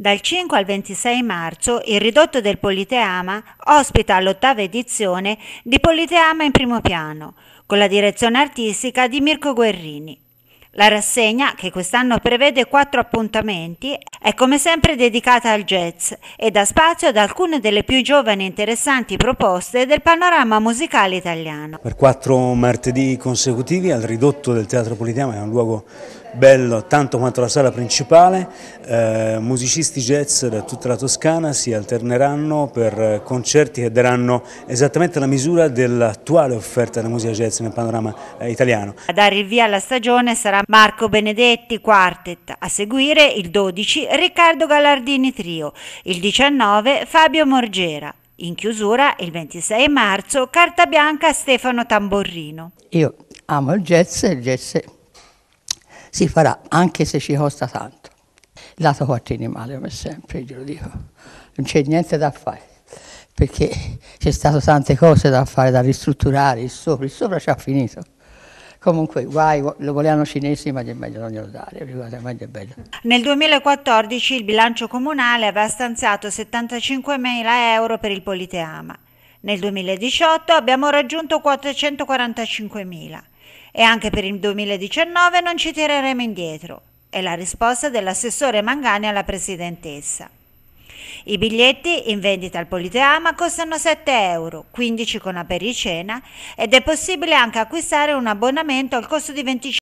Dal 5 al 26 marzo il ridotto del Politeama ospita l'ottava edizione di Politeama in primo piano, con la direzione artistica di Mirko Guerrini. La rassegna, che quest'anno prevede quattro appuntamenti, è come sempre dedicata al jazz e dà spazio ad alcune delle più giovani e interessanti proposte del panorama musicale italiano. Per quattro martedì consecutivi al ridotto del Teatro Politeama è un luogo bello tanto quanto la sala principale, eh, musicisti jazz da tutta la Toscana si alterneranno per eh, concerti che daranno esattamente la misura dell'attuale offerta della musica jazz nel panorama eh, italiano. A dare il via alla stagione sarà Marco Benedetti Quartet, a seguire il 12 Riccardo Gallardini Trio, il 19 Fabio Morgera. In chiusura, il 26 marzo, carta bianca Stefano Tamborrino. Io amo il jazz e il jazz si farà, anche se ci costa tanto. Il lato Quattrini male, come sempre, glielo dico. Non c'è niente da fare, perché c'è stato tante cose da fare, da ristrutturare, il sopra, il sopra ci ha finito. Comunque, guai, lo volevano cinesi, ma è meglio non glielo dare. Nel 2014 il bilancio comunale aveva stanziato 75 mila euro per il Politeama. Nel 2018 abbiamo raggiunto 445 mila. E anche per il 2019 non ci tireremo indietro. È la risposta dell'assessore Mangani alla presidentessa. I biglietti in vendita al Politeama costano 7 euro, 15 con apericena ed è possibile anche acquistare un abbonamento al costo di 25